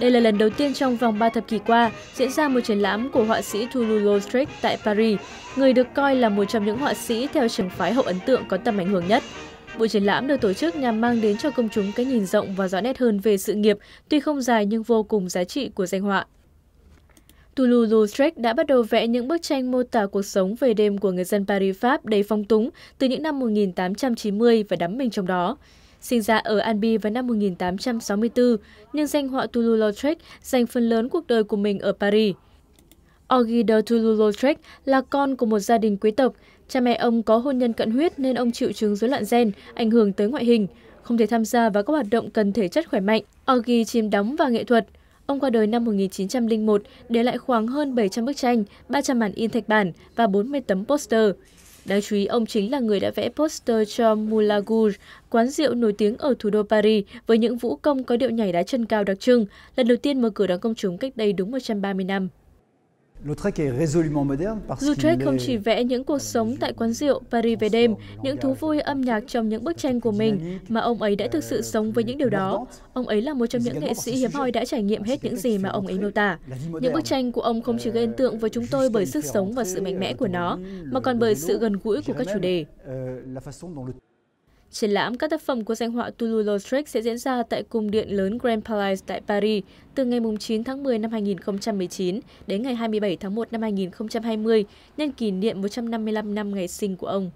Đây là lần đầu tiên trong vòng 3 thập kỷ qua diễn ra một triển lãm của họa sĩ Toulouse-Lautrec tại Paris, người được coi là một trong những họa sĩ theo trường phái hậu ấn tượng có tầm ảnh hưởng nhất. Buổi triển lãm được tổ chức nhằm mang đến cho công chúng cái nhìn rộng và rõ nét hơn về sự nghiệp, tuy không dài nhưng vô cùng giá trị của danh họa. Toulouse-Lautrec đã bắt đầu vẽ những bức tranh mô tả cuộc sống về đêm của người dân Paris Pháp đầy phong túng từ những năm 1890 và đắm mình trong đó. Sinh ra ở Albi vào năm 1864, nhưng danh họa Toulouse-Lautrec dành phần lớn cuộc đời của mình ở Paris. Augie de Toulouse-Lautrec là con của một gia đình quý tộc. Cha mẹ ông có hôn nhân cận huyết nên ông chịu chứng rối loạn gen, ảnh hưởng tới ngoại hình, không thể tham gia vào các hoạt động cần thể chất khỏe mạnh. Augie chìm đắm vào nghệ thuật. Ông qua đời năm 1901, để lại khoảng hơn 700 bức tranh, 300 màn in thạch bản và 40 tấm poster. Đáng chú ý, ông chính là người đã vẽ poster cho Moulagouge, quán rượu nổi tiếng ở thủ đô Paris với những vũ công có điệu nhảy đá chân cao đặc trưng, lần đầu tiên mở cửa đón công chúng cách đây đúng 130 năm. Lautrec không chỉ vẽ những cuộc sống tại quán rượu Paris về đêm, những thú vui âm nhạc trong những bức tranh của mình, mà ông ấy đã thực sự sống với những điều đó. Ông ấy là một trong những nghệ sĩ hiếm hoi đã trải nghiệm hết những gì mà ông ấy miêu tả. Những bức tranh của ông không chỉ gây ấn tượng với chúng tôi bởi sức sống và sự mạnh mẽ của nó, mà còn bởi sự gần gũi của các chủ đề. Euh, Triển lãm các tác phẩm của danh họa Toulouse-Lautrec sẽ diễn ra tại cung điện lớn Grand Palais tại Paris từ ngày 9 tháng 10 năm 2019 đến ngày 27 tháng 1 năm 2020, nhân kỷ niệm 155 năm ngày sinh của ông.